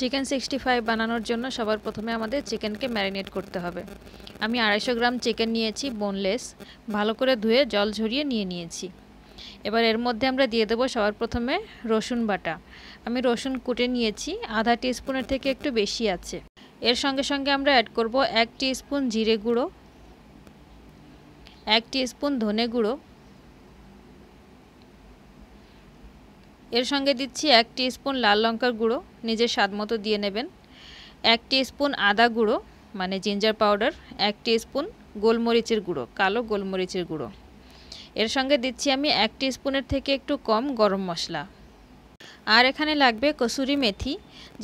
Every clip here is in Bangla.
চিকেন সিক্সটি ফাইভ বানানোর জন্য সবার প্রথমে আমাদের চিকেনকে ম্যারিনেট করতে হবে আমি আড়াইশো গ্রাম চিকেন নিয়েছি বোনলেস ভালো করে ধুয়ে জল ঝরিয়ে নিয়ে নিয়েছি এবার এর মধ্যে আমরা দিয়ে দেবো সবার প্রথমে রসুন বাটা আমি রসুন কুটে নিয়েছি আধা টিস্পুনের থেকে একটু বেশি আছে এর সঙ্গে সঙ্গে আমরা অ্যাড করব এক স্পুন জিরে গুঁড়ো এক স্পুন ধনে গুঁড়ো এর সঙ্গে দিচ্ছি এক স্পুন লাল লঙ্কার গুঁড়ো নিজের স্বাদ মতো দিয়ে নেবেন এক স্পুন আদা গুঁড়ো মানে জিঞ্জার পাউডার এক স্পুন গোলমরিচের গুঁড়ো কালো গোলমরিচের গুঁড়ো এর সঙ্গে দিচ্ছি আমি এক স্পুনের থেকে একটু কম গরম মশলা আর এখানে লাগবে কসুরি মেথি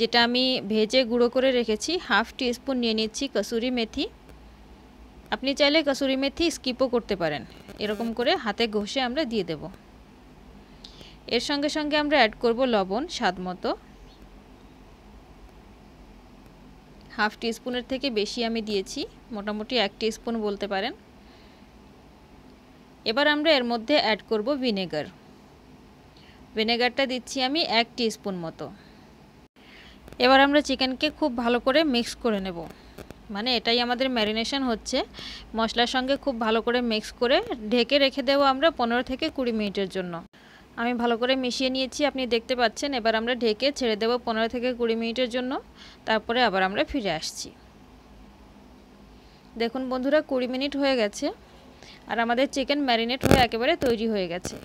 যেটা আমি ভেজে গুঁড়ো করে রেখেছি হাফ টি স্পুন নিয়ে নিচ্ছি কসুরি মেথি আপনি চাইলে কসুরি মেথি স্কিপও করতে পারেন এরকম করে হাতে ঘষে আমরা দিয়ে দেবো এর সঙ্গে সঙ্গে আমরা অ্যাড করব লবণ স্বাদ মতো হাফ টিস্পুনের থেকে বেশি আমি দিয়েছি মোটামুটি এক টিস্পুন বলতে পারেন এবার আমরা এর মধ্যে অ্যাড করব ভিনেগার ভিনেগারটা দিচ্ছি আমি এক টিস্পুন মতো এবার আমরা চিকেনকে খুব ভালো করে মিক্স করে নেব মানে এটাই আমাদের ম্যারিনেশন হচ্ছে মশলার সঙ্গে খুব ভালো করে মিক্স করে ঢেকে রেখে দেবো আমরা পনেরো থেকে কুড়ি মিনিটের জন্য আমি ভালো করে মিশিয়ে নিয়েছি আপনি দেখতে পাচ্ছেন এবার আমরা ঢেকে ছেড়ে দেব পনেরো থেকে কুড়ি মিনিটের জন্য তারপরে আবার আমরা ফিরে আসছি দেখুন বন্ধুরা কুড়ি মিনিট হয়ে গেছে আর আমাদের চিকেন ম্যারিনেট হয়ে একেবারে তৈরি হয়ে গেছে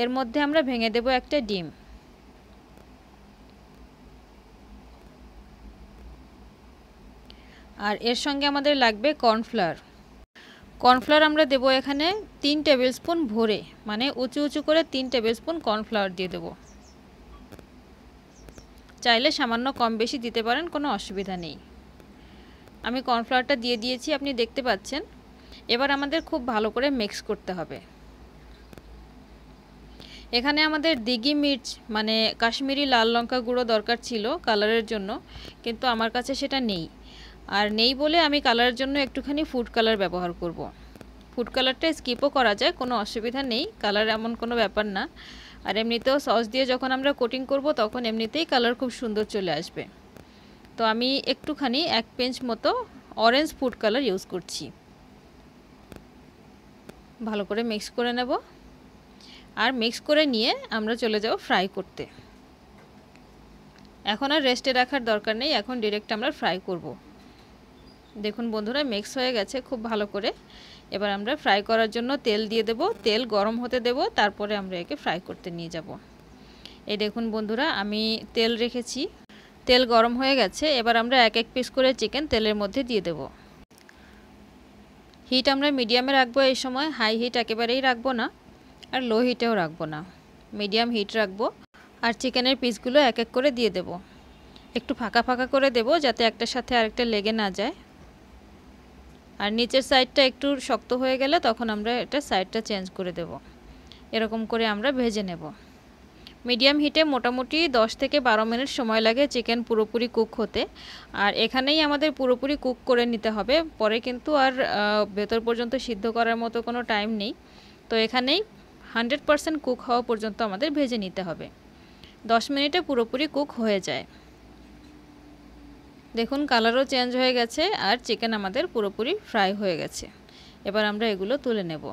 এর মধ্যে আমরা ভেঙে দেব একটা ডিম আর এর সঙ্গে আমাদের লাগবে কর্নফ্লাওয়ার কর্নফ্লাওয়ার আমরা দেব এখানে তিন টেবিল স্পুন ভরে মানে উঁচু উঁচু করে তিন টেবিল স্পুন কর্নফ্লাওয়ার দিয়ে দেব চাইলে সামান্য কম বেশি দিতে পারেন কোনো অসুবিধা নেই আমি কর্নফ্লাওয়ারটা দিয়ে দিয়েছি আপনি দেখতে পাচ্ছেন এবার আমাদের খুব ভালো করে মিক্স করতে হবে এখানে আমাদের দিঘি মির্চ মানে কাশ্মীরি লাল লঙ্কা গুঁড়ো দরকার ছিল কালারের জন্য কিন্তু আমার কাছে সেটা নেই আর নেই বলে আমি কালারের জন্য একটুখানি ফুড কালার ব্যবহার করব। ফুড কালারটা স্কিপও করা যায় কোনো অসুবিধা নেই কালার এমন কোনো ব্যাপার না আর এমনিতেও সস দিয়ে যখন আমরা কোটিং করব তখন এমনিতেই কালার খুব সুন্দর চলে আসবে তো আমি একটুখানি এক পেঞ্চ মতো অরেঞ্জ ফুড কালার ইউজ করছি ভালো করে মিক্স করে নেব আর মিক্স করে নিয়ে আমরা চলে যাব ফ্রাই করতে এখন আর রেস্টে রাখার দরকার নেই এখন ডিরেক্ট আমরা ফ্রাই করবো দেখুন বন্ধুরা মিক্স হয়ে গেছে খুব ভালো করে এবার আমরা ফ্রাই করার জন্য তেল দিয়ে দেব তেল গরম হতে দেব তারপরে আমরা একে ফ্রাই করতে নিয়ে যাব এই দেখুন বন্ধুরা আমি তেল রেখেছি তেল গরম হয়ে গেছে এবার আমরা এক এক পিস করে চিকেন তেলের মধ্যে দিয়ে দেব হিট আমরা মিডিয়ামে রাখবো এই সময় হাই হিট একেবারেই রাখবো না আর লো হিটেও রাখবো না মিডিয়াম হিট রাখবো আর চিকেনের পিসগুলো এক এক করে দিয়ে দেব একটু ফাঁকা ফাঁকা করে দেব যাতে একটার সাথে আরেকটা লেগে না যায় আর নিচের সাইডটা একটু শক্ত হয়ে গেলে তখন আমরা এটা সাইডটা চেঞ্জ করে দেব এরকম করে আমরা ভেজে নেব মিডিয়াম হিটে মোটামুটি 10 থেকে বারো মিনিট সময় লাগে চিকেন পুরোপুরি কুক হতে আর এখানেই আমাদের পুরোপুরি কুক করে নিতে হবে পরে কিন্তু আর ভেতর পর্যন্ত সিদ্ধ করার মতো কোনো টাইম নেই তো এখানেই হান্ড্রেড পার্সেন্ট কুক হওয়া পর্যন্ত আমাদের ভেজে নিতে হবে দশ মিনিটে পুরোপুরি কুক হয়ে যায় দেখুন কালারও চেঞ্জ হয়ে গেছে আর চিকেন আমাদের পুরোপুরি ফ্রাই হয়ে গেছে এবার আমরা এগুলো তুলে নেব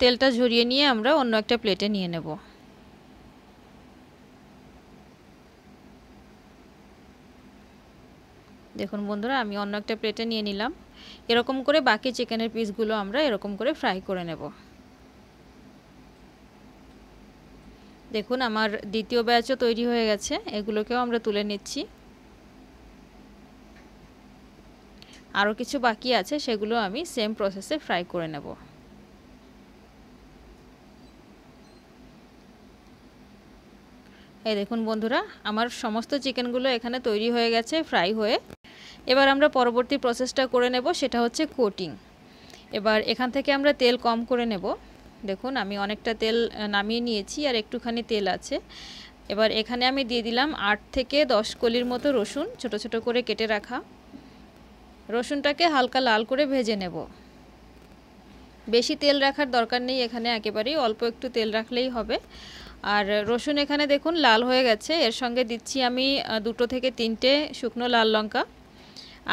তেলটা ঝরিয়ে নিয়ে আমরা অন্য একটা প্লেটে নিয়ে নেব দেখুন বন্ধুরা আমি অন্য একটা প্লেটে নিয়ে নিলাম এরকম করে বাকি চিকেনের পিসগুলো আমরা এরকম করে ফ্রাই করে নেব দেখুন আমার দ্বিতীয় ব্যাচও তৈরি হয়ে গেছে এগুলোকেও আমরা তুলে নিচ্ছি আরও কিছু বাকি আছে সেগুলো আমি সেম প্রসেসে ফ্রাই করে নেব এই দেখুন বন্ধুরা আমার সমস্ত চিকেনগুলো এখানে তৈরি হয়ে গেছে ফ্রাই হয়ে এবার আমরা পরবর্তী প্রসেসটা করে নেব সেটা হচ্ছে কোটিং এবার এখান থেকে আমরা তেল কম করে নেব দেখুন আমি অনেকটা তেল নামিয়ে নিয়েছি আর একটুখানি তেল আছে এবার এখানে আমি দিয়ে দিলাম আট থেকে দশ কলির মতো রসুন ছোট ছোট করে কেটে রাখা রসুনটাকে হালকা লাল করে ভেজে নেব বেশি তেল রাখার দরকার নেই এখানে একেবারেই অল্প একটু তেল রাখলেই হবে আর রসুন এখানে দেখুন লাল হয়ে গেছে এর সঙ্গে দিচ্ছি আমি দুটো থেকে তিনটে শুকনো লাল লঙ্কা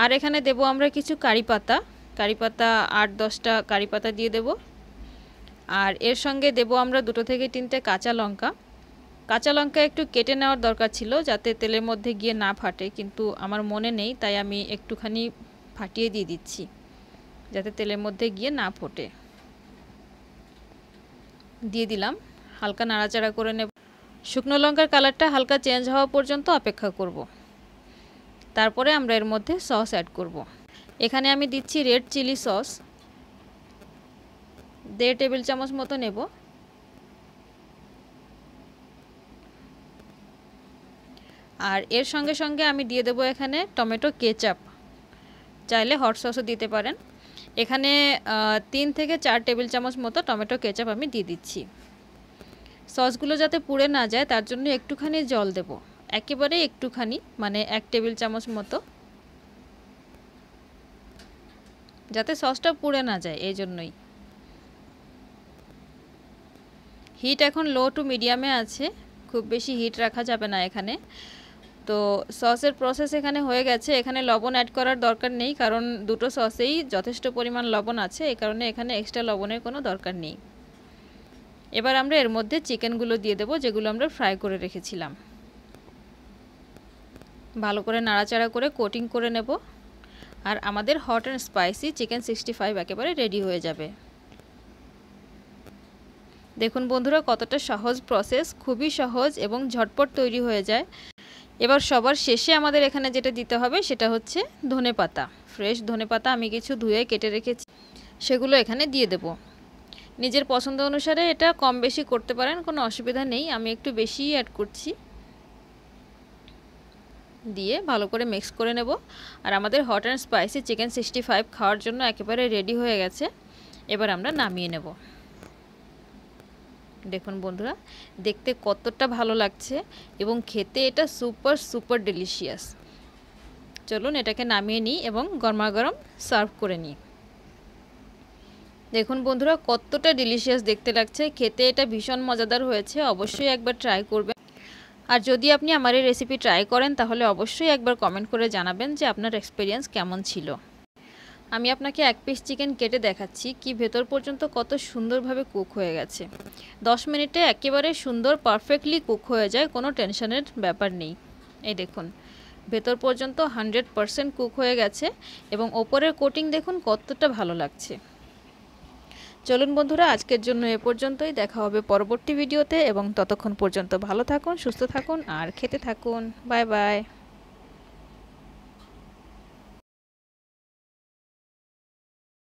আর এখানে দেব আমরা কিছু কারি পাতা কারি পাতা আট দশটা কারি পাতা দিয়ে দেবো আর এর সঙ্গে দেব আমরা দুটো থেকে তিনটে কাঁচা লঙ্কা কাঁচা লঙ্কা একটু কেটে নেওয়ার দরকার ছিল যাতে তেলের মধ্যে গিয়ে না ফাটে কিন্তু আমার মনে নেই তাই আমি একটুখানি ফাটিয়ে দিয়ে দিচ্ছি যাতে তেলের মধ্যে গিয়ে না ফোটে দিয়ে দিলাম হালকা নাড়াচাড়া করে নেব শুকনো লঙ্কার কালারটা হালকা চেঞ্জ হওয়া পর্যন্ত অপেক্ষা করব। তারপরে আমরা এর মধ্যে সস অ্যাড করব। এখানে আমি দিচ্ছি রেড চিলি সস দেড় টেবিল চামচ মতো নেব আর এর সঙ্গে সঙ্গে আমি দিয়ে দেব এখানে টমেটো কেচাপ চাইলে হট সসও দিতে পারেন এখানে তিন থেকে চার টেবিল চামচ মতো টমেটো কেচাপ আমি দিয়ে দিচ্ছি সসগুলো যাতে পুড়ে না যায় তার জন্য একটুখানি জল দেব একেবারে একটুখানি মানে এক টেবিল চামচ মতো যাতে সসটা পুড়ে না যায় এই জন্যই হিট এখন লো টু মিডিয়ামে আছে খুব বেশি হিট রাখা যাবে না এখানে তো সসের প্রসেস এখানে হয়ে গেছে এখানে লবণ অ্যাড করার দরকার নেই কারণ দুটো সসেই যথেষ্ট পরিমাণ লবণ আছে এই কারণে এখানে এক্সট্রা লবণের কোনো দরকার নেই এবার আমরা এর মধ্যে চিকেনগুলো দিয়ে দেব যেগুলো আমরা ফ্রাই করে রেখেছিলাম ভালো করে নাড়াচাড়া করে কোটিং করে নেব আর আমাদের hot and spicy chicken sixty five একেবারে রেডি হয়ে যাবে দেখুন বন্ধুরা কতটা সহজ প্রসেস খুবই সহজ এবং ঝটপট তৈরি হয়ে যায় এবার সবার শেষে আমাদের এখানে যেটা দিতে হবে সেটা হচ্ছে ধনে পাতা ফ্রেশ ধনে পাতা আমি কিছু ধুয়ে কেটে রেখেছি সেগুলো এখানে দিয়ে দেব নিজের পছন্দ অনুসারে এটা কম বেশি করতে পারেন কোনো অসুবিধা নেই আমি একটু বেশি অ্যাড করছি দিয়ে ভালো করে মিক্স করে নেব আর আমাদের hot and spicy chicken sixty five খাওয়ার জন্য একেবারে রেডি হয়ে গেছে এবার আমরা নামিয়ে নেব দেখুন বন্ধুরা দেখতে কতটা ভালো লাগছে এবং খেতে এটা সুপার সুপার ডেলিশিয়াস চলুন এটাকে নামিয়ে নিই এবং গরমাগরম সার্ভ করে নিই দেখুন বন্ধুরা কতটা ডেলিশিয়াস দেখতে লাগছে খেতে এটা ভীষণ মজাদার হয়েছে অবশ্যই একবার ট্রাই করবেন আর যদি আপনি আমার এই রেসিপি ট্রাই করেন তাহলে অবশ্যই একবার কমেন্ট করে জানাবেন যে আপনার এক্সপিরিয়েন্স কেমন ছিল আমি আপনাকে এক পিস চিকেন কেটে দেখাচ্ছি কি ভেতর পর্যন্ত কত সুন্দরভাবে কুক হয়ে গেছে দশ মিনিটে একেবারে সুন্দর পারফেক্টলি কুক হয়ে যায় কোনো টেনশনের ব্যাপার নেই এই দেখুন ভেতর পর্যন্ত হান্ড্রেড পারসেন্ট কুক হয়ে গেছে এবং ওপরের কোটিং দেখুন কতটা ভালো লাগছে চলুন বন্ধুরা আজকের জন্য এ পর্যন্তই দেখা হবে পরবর্তী ভিডিওতে এবং ততক্ষণ পর্যন্ত ভালো থাকুন সুস্থ থাকুন আর খেতে থাকুন বাই বাই